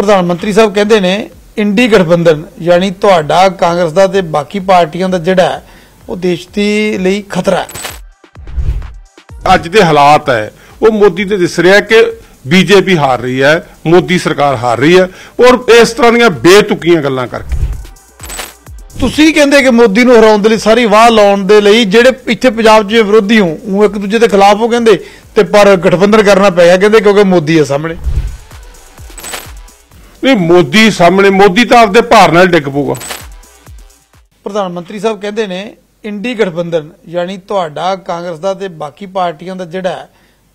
ਪ੍ਰਧਾਨ ਮੰਤਰੀ ਸਾਹਿਬ ਕਹਿੰਦੇ ਨੇ ਇੰਡੀ ਗਠਬੰਧਨ ਯਾਨੀ ਤੁਹਾਡਾ ਕਾਂਗਰਸ ਦਾ ਤੇ ਬਾਕੀ ਪਾਰਟੀਆਂ ਦਾ ਜਿਹੜਾ ਉਹ ਦੇਸ਼ ਦੀ ਲਈ ਖਤਰਾ ਹੈ ਅੱਜ ਦੇ ਹਾਲਾਤ ਹੈ ਉਹ ਮੋਦੀ ਤੇ ਦਿਸ ਰਿਹਾ ਕਿ ਬੀਜੇਪੀ ਹਾਰ ਰਹੀ ਹੈ ਮੋਦੀ ਸਰਕਾਰ ਹਾਰ ਰਹੀ ਹੈ ਔਰ ਇਸ ਤਰ੍ਹਾਂ ਦੀਆਂ ਬੇਤੁਕੀਆਂ ਗੱਲਾਂ ਕਰਕੇ ਤੁਸੀਂ ਕਹਿੰਦੇ ਕਿ ਮੋਦੀ ਨੂੰ ਹਰਾਉਣ ਦੇ ਲਈ ਸਾਰੀ ਵਾਹ ਲਾਉਣ ਦੇ ਲਈ ਜਿਹੜੇ ਇੱਥੇ ਪੰਜਾਬ 'ਚ ਵਿਰੋਧੀ ਹੋ ਉਹ ਇੱਕ ਦੂਜੇ ਦੇ ਖਿਲਾਫ ਹੋ ਕਹਿੰਦੇ ਤੇ ਪਰ ਗਠਬੰਧਨ ਕਰਨਾ ਪੈ ਗਿਆ ਕਹਿੰਦੇ ਕਿਉਂਕਿ ਮੋਦੀ ਹੈ ਸਾਹਮਣੇ ਇਹ ਮੋਦੀ ਸਾਹਮਣੇ ਮੋਦੀ ਤਾਂ ਆਪਦੇ ਭਾਰ ਨਾਲ ਡਿੱਗ ਪੂਗਾ ਪ੍ਰਧਾਨ ਮੰਤਰੀ ਸਾਹਿਬ ਕਹਿੰਦੇ ਨੇ ਇੰਡੀ ਗਠਬੰਧਨ ਯਾਨੀ ਤੁਹਾਡਾ ਕਾਂਗਰਸ ਦਾ ਤੇ ਬਾਕੀ ਪਾਰਟੀਆਂ ਦਾ ਜਿਹੜਾ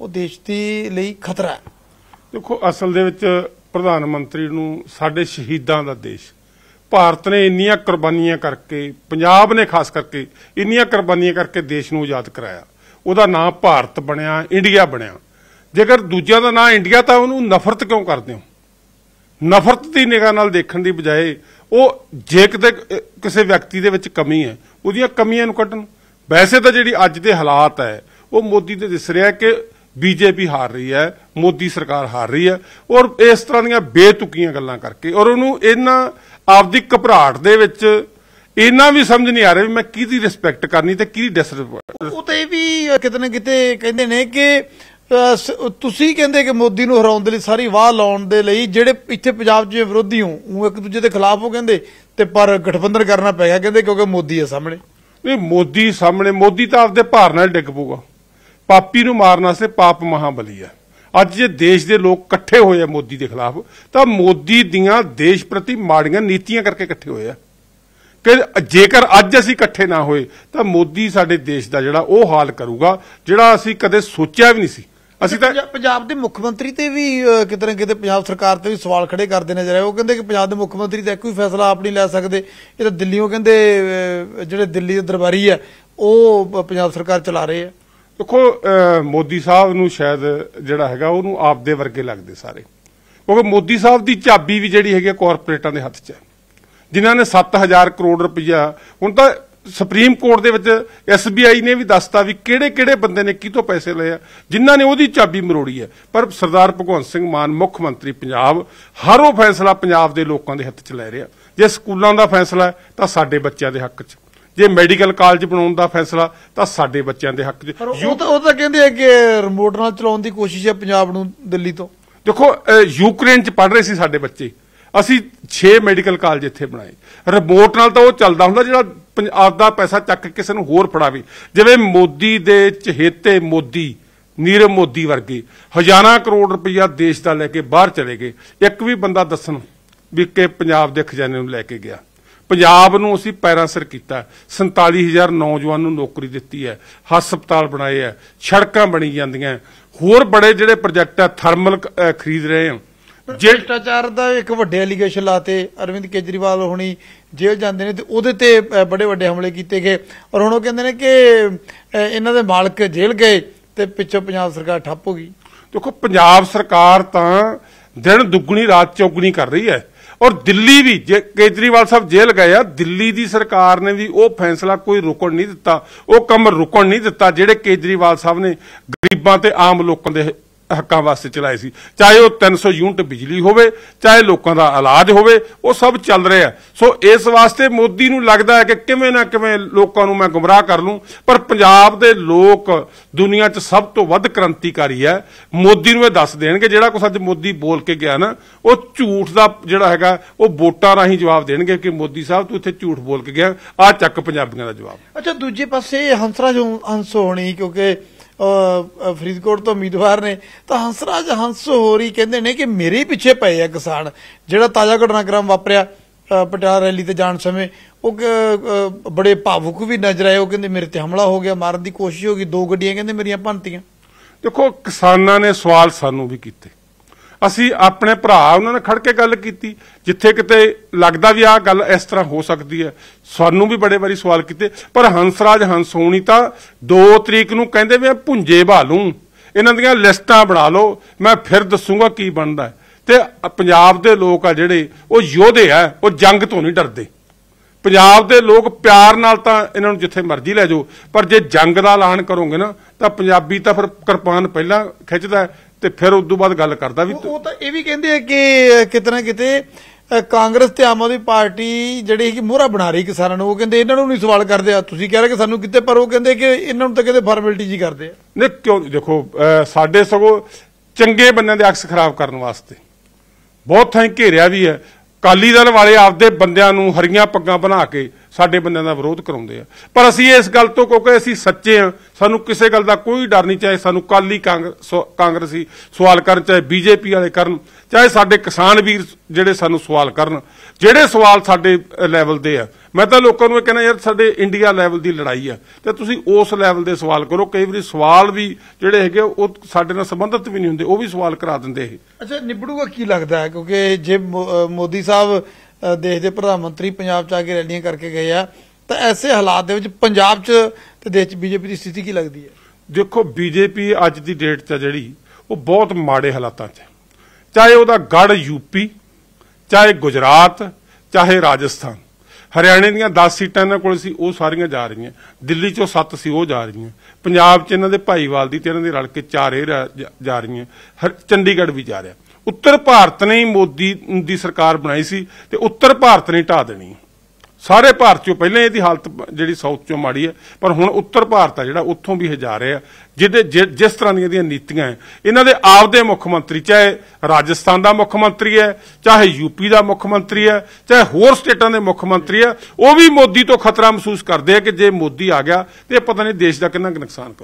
ਉਹ ਦੇਸ਼ ਦੇ ਲਈ ਖਤਰਾ ਹੈ ਦੇਖੋ ਅਸਲ ਦੇ ਵਿੱਚ ਪ੍ਰਧਾਨ ਮੰਤਰੀ ਨੂੰ ਸਾਡੇ ਸ਼ਹੀਦਾਂ ਦਾ ਦੇਸ਼ ਭਾਰਤ ਨੇ ਇੰਨੀਆਂ ਕੁਰਬਾਨੀਆਂ ਕਰਕੇ ਪੰਜਾਬ ਨੇ ਖਾਸ ਕਰਕੇ ਇੰਨੀਆਂ ਕੁਰਬਾਨੀਆਂ ਕਰਕੇ ਦੇਸ਼ ਨੂੰ ਆਜ਼ਾਦ ਕਰਾਇਆ ਉਹਦਾ ਨਾਮ ਭਾਰਤ ਬਣਿਆ ਇੰਡੀਆ ਬਣਿਆ ਜੇਕਰ ਦੂਜਿਆਂ ਦਾ ਨਾਮ ਇੰਡੀਆ ਤਾਂ ਉਹਨੂੰ ਨਫ਼ਰਤ ਕਿਉਂ ਕਰਦੇ ਹੋ ਨਫ਼ਰਤ ਦੀ ਨਿਗਾਹ ਨਾਲ ਦੇਖਣ ਦੀ ਬਜਾਏ ਉਹ ਜੇ ਕਿਤੇ ਕਿਸੇ ਵਿਅਕਤੀ ਦੇ ਵਿੱਚ ਕਮੀ ਹੈ ਉਹਦੀਆਂ ਕਮੀਆਂ ਨੂੰ ਕੱਢਣ ਵੈਸੇ ਤਾਂ ਜਿਹੜੀ ਅੱਜ ਦੇ ਹਾਲਾਤ ਹੈ ਉਹ ਮੋਦੀ ਤੇ ਦਿਸ ਰਿਹਾ ਕਿ ਬੀਜੇਪੀ ਹਾਰ ਰਹੀ ਹੈ ਮੋਦੀ ਸਰਕਾਰ ਹਾਰ ਰਹੀ ਹੈ ਔਰ ਇਸ ਤਰ੍ਹਾਂ ਦੀਆਂ ਬੇਤੁਕੀਆਂ ਗੱਲਾਂ ਕਰਕੇ ਔਰ ਉਹਨੂੰ ਇਹਨਾਂ ਆਪਦੀ ਘਬਰਾਹਟ ਦੇ ਵਿੱਚ ਇਹਨਾਂ ਵੀ ਸਮਝ ਨਹੀਂ ਆ ਰਿਹਾ ਵੀ ਮੈਂ ਕਿਹਦੀ ਰਿਸਪੈਕਟ ਕਰਨੀ ਤੇ ਕਿਹਦੀ ਡਿਸਰਿਸਪੈਕਟ ਉਹ ਤੇ ਵੀ ਕਿਤੇ ਨਾ ਕਿਤੇ ਕਹਿੰਦੇ ਨੇ ਕਿ ਤੁਸੀਂ ਕਹਿੰਦੇ ਕਿ ਮੋਦੀ ਨੂੰ ਹਰਾਉਣ ਦੇ ਲਈ ਸਾਰੀ ਵਾਹ ਲਾਉਣ ਦੇ ਲਈ ਜਿਹੜੇ ਇੱਥੇ ਪੰਜਾਬ 'ਚ ਵਿਰੋਧੀ ਹੋ ਉਹ ਇੱਕ ਦੂਜੇ ਦੇ ਖਿਲਾਫ ਹੋ ਕਹਿੰਦੇ ਤੇ ਪਰ ਗਠਬੰਧਨ ਕਰਨਾ ਪੈ ਗਿਆ ਕਹਿੰਦੇ ਕਿਉਂਕਿ ਮੋਦੀ ਹੈ ਸਾਹਮਣੇ ਨਹੀਂ ਮੋਦੀ ਸਾਹਮਣੇ ਮੋਦੀ ਤਾਂ ਆਪਦੇ ਭਾਰ ਨਾਲ ਡਿੱਗ ਪੂਗਾ ਪਾਪੀ ਨੂੰ ਮਾਰਨ ਵਾਸਤੇ ਪਾਪ ਮਹਾਬਲੀ ਹੈ ਅੱਜ ਜੇ ਦੇਸ਼ ਦੇ ਲੋਕ ਇਕੱਠੇ ਹੋਏ ਆ ਮੋਦੀ ਦੇ ਖਿਲਾਫ ਤਾਂ ਮੋਦੀ ਦੀਆਂ ਦੇਸ਼ ਪ੍ਰਤੀ ਮਾੜੀਆਂ ਨੀਤੀਆਂ ਕਰਕੇ ਇਕੱਠੇ ਹੋਏ ਆ ਕਿ ਜੇਕਰ ਅੱਜ ਅਸੀਂ ਇਕੱਠੇ ਨਾ ਹੋਏ ਤਾਂ ਮੋਦੀ ਸਾਡੇ ਦੇਸ਼ ਦਾ ਜਿਹੜਾ ਉਹ ਹਾਲ ਕਰੂਗਾ ਜਿਹੜਾ ਅਸੀਂ ਕਦੇ ਸੋਚਿਆ ਵੀ ਨਹੀਂ ਸੀ ਅਸੀਂ ਤਾਂ ਪੰਜਾਬ ਦੇ ਮੁੱਖ ਮੰਤਰੀ ਤੇ ਵੀ ਕਿਤੇ ਨਾ ਕਿਤੇ ਪੰਜਾਬ ਸਰਕਾਰ ਤੇ ਵੀ ਸਵਾਲ ਖੜੇ ਕਰਦੇ ਨਜ਼ਰ ਆਏ ਉਹ ਕਹਿੰਦੇ ਕਿ ਪੰਜਾਬ ਦੇ ਮੁੱਖ ਮੰਤਰੀ ਤਾਂ ਇੱਕੋ ਹੀ ਫੈਸਲਾ ਆਪ ਨਹੀਂ ਲੈ ਸਕਦੇ ਇਹ ਤਾਂ ਦਿੱਲੀੋਂ ਕਹਿੰਦੇ ਜਿਹੜੇ ਦਿੱਲੀ ਦੇ ਦਰਬਾਰੀ ਆ ਉਹ ਪੰਜਾਬ ਸਰਕਾਰ ਚਲਾ ਰਹੇ ਆ ਦੇਖੋ ਮੋਦੀ ਸਾਹਿਬ ਨੂੰ ਸ਼ਾਇਦ ਜਿਹੜਾ ਹੈਗਾ ਉਹਨੂੰ ਆਪਦੇ ਵਰਗੇ ਲੱਗਦੇ ਸਾਰੇ ਕਿਉਂਕਿ ਮੋਦੀ ਸਾਹਿਬ ਦੀ ਚਾਬੀ ਵੀ ਜਿਹੜੀ ਹੈਗੀ ਕਾਰਪੋਰੇਟਾਂ ਦੇ ਹੱਥ 'ਚ ਹੈ ਜਿਨ੍ਹਾਂ ਨੇ 7000 ਕਰੋੜ ਰੁਪਇਆ ਹੁਣ ਤਾਂ ਸੁਪਰੀਮ ਕੋਰਟ ਦੇ ਵਿੱਚ ਐਸਬੀਆਈ ਨੇ ਵੀ ਦੱਸਤਾ ਵੀ ਕਿਹੜੇ-ਕਿਹੜੇ ਬੰਦੇ ਨੇ ਕਿਤੋਂ ਪੈਸੇ ਲਏ ਆ ਜਿਨ੍ਹਾਂ ਨੇ ਉਹਦੀ ਚਾਬੀ ਮਰੋੜੀ ਹੈ ਪਰ ਸਰਦਾਰ ਭਗਵੰਤ ਸਿੰਘ ਮਾਨ ਮੁੱਖ ਮੰਤਰੀ ਪੰਜਾਬ ਹਰ ਉਹ ਫੈਸਲਾ ਪੰਜਾਬ ਦੇ ਲੋਕਾਂ ਦੇ ਹੱਥ 'ਚ ਲੈ ਰਿਹਾ ਜੇ ਸਕੂਲਾਂ ਦਾ ਫੈਸਲਾ ਤਾਂ ਸਾਡੇ ਬੱਚਿਆਂ ਦੇ ਹੱਕ 'ਚ ਜੇ ਮੈਡੀਕਲ ਕਾਲਜ ਬਣਾਉਣ ਦਾ ਫੈਸਲਾ ਤਾਂ ਸਾਡੇ ਬੱਚਿਆਂ ਦੇ ਹੱਕ 'ਚ ਉਹ ਤਾਂ ਉਹ ਤਾਂ ਕਹਿੰਦੇ ਆ ਕਿ ਰਿਮੋਟ ਨਾਲ ਚਲਾਉਣ ਦੀ ਕੋਸ਼ਿਸ਼ ਹੈ ਪੰਜਾਬ ਨੂੰ ਦਿੱਲੀ ਤੋਂ ਦੇਖੋ ਯੂਕਰੇਨ 'ਚ ਪੜ ਰਹੇ ਸੀ ਸਾਡੇ ਬੱਚੇ ਅਸੀਂ 6 ਮੈਡੀਕਲ ਕਾਲਜ ਇੱਥੇ ਬਣਾਏ ਰਿਮੋਟ ਨਾਲ ਤਾਂ ਉਹ ਚੱਲਦਾ ਹੁੰਦਾ ਜਿਹੜਾ ਆਪਦਾ ਪੈਸਾ ਚੱਕ ਕਿਸੇ ਨੂੰ ਹੋਰ ਫੜਾਵੇ ਜਿਵੇਂ ਮੋਦੀ ਦੇ ਚਹੇਤੇ ਮੋਦੀ ਨੀਰਵ ਮੋਦੀ ਵਰਗੇ ਹਜ਼ਾਰਾਂ ਕਰੋੜ ਰੁਪਈਆ ਦੇਸ਼ ਦਾ ਲੈ ਕੇ ਬਾਹਰ ਚਲੇ ਗਏ ਇੱਕ ਵੀ ਬੰਦਾ ਦੱਸਣ ਵੀ ਕਿ ਪੰਜਾਬ ਦੇ ਖਜ਼ਾਨੇ ਨੂੰ ਲੈ ਕੇ ਗਿਆ ਪੰਜਾਬ ਨੂੰ ਅਸੀਂ ਪੈਰਾਂ ਸਿਰ ਕੀਤਾ 47000 ਨੌਜਵਾਨ ਨੂੰ ਨੌਕਰੀ ਦਿੱਤੀ ਹੈ ਹਸਪਤਾਲ ਬਣਾਏ ਹੈ ਸੜਕਾਂ ਬਣੀ ਜਾਂਦੀਆਂ ਹੋਰ ਬੜੇ ਜਿਹੜੇ ਪ੍ਰੋਜੈਕਟ ਆ ਥਰਮਲ ਖਰੀਦ ਰਹੇ ਹਾਂ ਭ੍ਰਿਸ਼ਟਾਚਾਰ ਦਾ ਇੱਕ ਵੱਡੇ ਅਲੀਗੇਸ਼ਨ ਲਾਤੇ ਅਰਵਿੰਦ ਕੇਜਰੀਵਾਲ ਹੋਣੀ ਜੇਲ੍ਹ ਜਾਂਦੇ ਨੇ ਤੇ ਉਹਦੇ ਤੇ ਬੜੇ ਵੱਡੇ ਹਮਲੇ ਕੀਤੇ ਗਏ ਔਰ ਹੁਣ ਉਹ ਕਹਿੰਦੇ ਨੇ ਕਿ ਇਹਨਾਂ ਦੇ ਮਾਲਕ ਜੇਲ੍ਹ ਗਏ ਤੇ ਪਿੱਛੋਂ ਪੰਜਾਬ ਸਰਕਾਰ ਠੱਪ ਹੋ ਗਈ ਦੇਖੋ ਪੰਜਾਬ ਸਰਕਾਰ ਤਾਂ ਦਿਨ ਦੁੱਗਣੀ ਰਾਤ ਚੌਗਣੀ ਕਰ ਰਹੀ ਹੈ ਔਰ ਦਿੱਲੀ ਵੀ ਜੇ ਕੇਜਰੀਵਾਲ ਸਾਹਿਬ ਜੇਲ੍ਹ ਗਏ ਆ ਦਿੱਲੀ ਦੀ ਸਰਕਾਰ ਨੇ ਵੀ ਉਹ ਫੈਸਲਾ ਕੋਈ ਰੁਕਣ ਨਹੀਂ ਦਿੱਤਾ ਉਹ ਕੰਮ ਰੁਕਣ ਨਹੀਂ ਦਿੱਤਾ ਜਿਹੜੇ ਕੇਜਰੀਵਾਲ ਸਾਹਿਬ ਨੇ ਗਰੀਬਾਂ ਤੇ ਆਮ ਲੋਕਾਂ ਦੇ ਹੱਕਾਂ ਵਾਸਤੇ ਚਲਾਏ ਸੀ ਚਾਹੇ ਉਹ 300 ਯੂਨਿਟ ਬਿਜਲੀ ਹੋਵੇ ਚਾਹੇ ਲੋਕਾਂ ਦਾ ਇਲਾਜ ਹੋਵੇ ਉਹ ਸਭ ਚੱਲ ਰਿਹਾ ਸੋ ਇਸ ਵਾਸਤੇ ਮੋਦੀ ਨੂੰ ਲੱਗਦਾ ਹੈ ਕਿ ਕਿਵੇਂ ਨਾ ਕਿਵੇਂ ਲੋਕਾਂ ਨੂੰ ਮੈਂ ਗੁੰਮਰਾਹ ਕਰ ਲੂੰ ਪਰ ਪੰਜਾਬ ਦੇ ਲੋਕ ਦੁਨੀਆ 'ਚ ਸਭ ਤੋਂ ਵੱਧ ਕ੍ਰਾਂਤੀਕਾਰੀ ਹੈ ਮੋਦੀ ਨੂੰ ਇਹ ਦੱਸ ਦੇਣਗੇ ਜਿਹੜਾ ਕੁਛ ਅੱਜ ਮੋਦੀ ਬੋਲ ਕੇ ਗਿਆ ਨਾ ਉਹ ਝੂਠ ਦਾ ਜਿਹੜਾ ਹੈਗਾ ਉਹ ਵੋਟਾਂ ਰਾਹੀਂ ਜਵਾਬ ਦੇਣਗੇ ਕਿ ਮੋਦੀ ਸਾਹਿਬ ਤੂੰ ਇੱਥੇ ਝੂਠ ਬੋਲ ਕੇ ਗਿਆ ਆ ਚੱਕ ਪੰਜਾਬੀਆਂ ਦਾ ਜਵਾਬ ਅੱਛਾ ਦੂਜੇ ਪਾਸੇ ਹੰਸਰਾ ਜੋ ਹੰਸ ਹੋਣੀ ਕਿਉਂਕਿ ਫਰੀਦਕੋਟ ਤੋਂ ਉਮੀਦਵਾਰ ਨੇ ਤਾਂ ਹੰਸਰਾਜ ਹੰਸ ਹੋਰੀ ਕਹਿੰਦੇ ਨੇ ਕਿ ਮੇਰੇ ਪਿੱਛੇ ਪਏ ਆ ਕਿਸਾਨ ਜਿਹੜਾ ਤਾਜ਼ਾ ਘਟਨਾਕ੍ਰਮ ਵਾਪਰਿਆ ਪਟਿਆਲਾ ਰੈਲੀ ਤੇ ਜਾਣ ਸਮੇਂ ਉਹ ਬੜੇ ਭਾਵੁਕ ਵੀ ਨਜ਼ਰ ਆਏ ਉਹ ਕਹਿੰਦੇ ਮੇਰੇ ਤੇ ਹਮਲਾ ਹੋ ਗਿਆ ਮਾਰਨ ਦੀ ਕੋਸ਼ਿਸ਼ ਹੋ ਗਈ ਦੋ ਗੱਡੀਆਂ ਕਹਿੰਦੇ ਮੇਰੀਆਂ ਭੰਤੀਆਂ ਦੇਖੋ ਕਿਸਾਨਾਂ ਨੇ ਸਵਾਲ ਸਾਨੂੰ ਵੀ ਕੀਤੇ ਅਸੀਂ ਆਪਣੇ ਭਰਾ ਉਹਨਾਂ ਨਾਲ ਖੜ ਕੇ ਗੱਲ ਕੀਤੀ ਜਿੱਥੇ ਕਿਤੇ ਲੱਗਦਾ ਵੀ ਆਹ ਗੱਲ ਇਸ ਤਰ੍ਹਾਂ ਹੋ ਸਕਦੀ ਹੈ ਸਾਨੂੰ ਵੀ ਬੜੇ ਵਾਰੀ ਸਵਾਲ ਕੀਤੇ ਪਰ ਹੰਸਰਾਜ ਹੰਸੋਣੀ ਤਾਂ 2 ਤਰੀਕ ਨੂੰ ਕਹਿੰਦੇ ਵੀ ਭੁੰਜੇ ਭਾਲੂ ਇਹਨਾਂ ਦੀਆਂ ਲਿਸਟਾਂ ਬਣਾ ਲਓ ਮੈਂ ਫਿਰ ਦੱਸੂਗਾ ਕੀ ਬਣਦਾ ਤੇ ਪੰਜਾਬ ਦੇ ਲੋਕ ਆ ਜਿਹੜੇ ਉਹ ਯੋਧੇ ਆ ਉਹ ਜੰਗ ਤੋਂ ਨਹੀਂ ਡਰਦੇ ਪੰਜਾਬ ਦੇ ਲੋਕ ਪਿਆਰ ਨਾਲ ਤਾਂ ਇਹਨਾਂ ਨੂੰ ਜਿੱਥੇ ਮਰਜ਼ੀ ਲੈ ਜਾਓ ਪਰ ਜੇ ਜੰਗ ਦਾ ਐਲਾਨ ਕਰੋਗੇ ਨਾ ਤਾਂ ਪੰਜਾਬੀ ਤਾਂ ਫਿਰ ਕਿਰਪਾਨ ਪਹਿਲਾਂ ਖਿੱਚਦਾ ਤੇ ਫਿਰ ਉਸ ਤੋਂ ਬਾਅਦ ਗੱਲ ਕਰਦਾ ਵੀ ਉਹ ਤਾਂ ਇਹ ਵੀ ਕਹਿੰਦੇ ਆ ਕਿ ਕਿਤਨਾ ਕਿਤੇ ਕਾਂਗਰਸ ਤੇ ਆਮ ਆਦਮੀ ਪਾਰਟੀ ਜਿਹੜੀ ਕਿ ਮੋਹਰਾ ਬਣਾ ਰਹੀ ਕਿਸਾਨਾਂ ਨੂੰ ਉਹ ਕਹਿੰਦੇ ਇਹਨਾਂ ਨੂੰ ਨਹੀਂ ਸਵਾਲ ਕਰਦੇ ਆ ਤੁਸੀਂ ਕਹਿ ਰਹੇ ਕਿ ਸਾਨੂੰ ਕਿਤੇ ਪਰ ਉਹ ਕਹਿੰਦੇ ਕਿ ਇਹਨਾਂ ਨੂੰ ਤਾਂ ਕਿਤੇ ਫਾਰਮੈਲਿਟੀ ਜੀ ਕਰਦੇ ਆ ਨਹੀਂ ਕਿਉਂ ਦੇਖੋ ਸਾਡੇ ਸਗੋ ਚੰਗੇ ਬੰਦਿਆਂ ਦੇ ਅਕਸ ਖਰਾਬ ਕਰਨ ਵਾਸਤੇ ਬਹੁਤ ਥਾਂ ਘੇਰਿਆ ਵੀ ਹੈ ਕਾਲੀ ਦਲ ਵਾਲੇ ਆਪਦੇ ਬੰਦਿਆਂ ਨੂੰ ਹਰੀਆਂ ਪੱਗਾਂ ਬਣਾ ਕੇ ਸਾਡੇ ਬੰਦਿਆਂ ਦਾ ਵਿਰੋਧ ਕਰਾਉਂਦੇ ਆ ਪਰ ਅਸੀਂ ਇਸ ਗੱਲ ਤੋਂ ਕਿਉਂਕਿ ਅਸੀਂ ਸੱਚੇ ਆ ਸਾਨੂੰ ਕਿਸੇ ਗੱਲ ਦਾ ਕੋਈ ਡਰ ਨਹੀਂ ਚਾਹੇ ਸਾਨੂੰ ਕਾਲੀ ਕਾਂਗਰਸੀ ਸਵਾਲ ਕਰਨ ਚਾਹੇ ਬੀਜੇਪੀ ਵਾਲੇ ਕਰਨ ਚਾਹੇ ਸਾਡੇ ਕਿਸਾਨ ਵੀਰ ਜਿਹੜੇ ਸਾਨੂੰ ਸਵਾਲ ਕਰਨ ਜਿਹੜੇ ਸਵਾਲ ਸਾਡੇ ਲੈਵਲ ਦੇ ਆ ਮੈਂ ਤਾਂ ਲੋਕਾਂ ਨੂੰ ਇਹ ਕਹਿੰਦਾ ਯਾਰ ਸਾਡੇ ਇੰਡੀਆ ਲੈਵਲ ਦੀ ਲੜਾਈ ਆ ਤੇ ਤੁਸੀਂ ਉਸ ਲੈਵਲ ਦੇ ਸਵਾਲ ਕਰੋ ਕਈ ਵਾਰੀ ਸਵਾਲ ਵੀ ਜਿਹੜੇ ਹੈਗੇ ਉਹ ਸਾਡੇ ਨਾਲ ਸੰਬੰਧਿਤ ਵੀ ਨਹੀਂ ਹੁੰਦੇ ਉਹ ਵੀ ਸਵਾਲ ਕਰਾ ਦਿੰਦੇ ਇਹ ਅੱਛਾ ਨਿਬੜੂਗਾ ਕੀ ਲੱਗਦਾ ਹੈ ਕਿਉਂਕਿ ਜੇ ਮੋਦੀ ਸਾਹਿਬ ਦੇਸ਼ ਦੇ ਪ੍ਰਧਾਨ ਮੰਤਰੀ ਪੰਜਾਬ ਚ ਆ ਕੇ ਰੈਲੀਆਂ ਕਰਕੇ ਗਏ ਆ ਤਾਂ ਐਸੇ ਹਾਲਾਤ ਦੇ ਵਿੱਚ ਪੰਜਾਬ ਚ ਤੇ ਦੇਸ਼ ਚ ਬੀਜੇਪੀ ਦੀ ਸਥਿਤੀ ਕੀ ਲੱਗਦੀ ਹੈ ਦੇਖੋ ਬੀਜੇਪੀ ਅੱਜ ਦੀ ਡੇਟ ਤੇ ਜਿਹੜੀ ਉਹ ਬਹੁਤ ਮਾੜੇ ਹਾਲਾਤਾਂ 'ਚ ਚਾਹੇ ਉਹਦਾ ਗੜ ਯੂਪੀ ਚਾਹੇ ਗੁਜਰਾਤ ਚਾਹੇ ਰਾਜਸਥਾਨ ਹਰਿਆਣੇ ਦੀਆਂ 10 ਸੀਟਾਂ ਨਾਲ ਕੋਲ ਸੀ ਉਹ ਸਾਰੀਆਂ ਜਾ ਰਹੀਆਂ ਦਿੱਲੀ ਚੋਂ 7 ਸੀ ਉਹ ਜਾ ਰਹੀਆਂ ਪੰਜਾਬ 'ਚ ਇਹਨਾਂ ਦੇ ਭਾਈਵਾਲ ਦੀ ਤੇ ਇਹਨਾਂ ਦੇ ਰਲ ਕੇ 4 ਜਾ ਰਹੀਆਂ ਚੰਡੀਗੜ੍ਹ ਵੀ ਜਾ ਰਿਹਾ ਉੱਤਰ ਭਾਰਤ ਨੇ ਹੀ ਮੋਦੀ ਦੀ ਸਰਕਾਰ ਬਣਾਈ ਸੀ ਤੇ ਉੱਤਰ ਭਾਰਤ ਨੇ ਢਾ ਦੇਣੀ ਸਾਰੇ ਭਾਰਤ ਚੋਂ ਪਹਿਲਾਂ ਇਹਦੀ ਹਾਲਤ ਜਿਹੜੀ ਸਾਊਥ ਚੋਂ ਮਾੜੀ ਹੈ ਪਰ ਹੁਣ ਉੱਤਰ ਭਾਰਤ ਆ ਜਿਹੜਾ ਉੱਥੋਂ ਵੀ ਹਜਾ ਰਿਹਾ ਜਿਹਦੇ ਜਿਸ ਤਰ੍ਹਾਂ ਦੀਆਂ ਦੀਆਂ ਨੀਤੀਆਂ ਹੈ ਇਹਨਾਂ ਦੇ ਆਪਦੇ ਮੁੱਖ ਮੰਤਰੀ ਚਾਹੇ ਰਾਜਸਥਾਨ ਦਾ ਮੁੱਖ ਮੰਤਰੀ ਹੈ ਚਾਹੇ ਯੂਪੀ ਦਾ ਮੁੱਖ ਮੰਤਰੀ ਹੈ ਚਾਹੇ ਹੋਰ ਸਟੇਟਾਂ ਦੇ ਮੁੱਖ ਮੰਤਰੀ ਹੈ ਉਹ ਵੀ ਮੋਦੀ ਤੋਂ ਖਤਰਾ ਮਹਿਸੂਸ ਕਰਦੇ ਆ ਕਿ ਜੇ ਮੋਦੀ ਆ ਗਿਆ ਤੇ ਪਤਾ ਨਹੀਂ ਦੇਸ਼ ਦਾ ਕਿੰਨਾ ਨੁਕਸਾਨ ਕਰੂ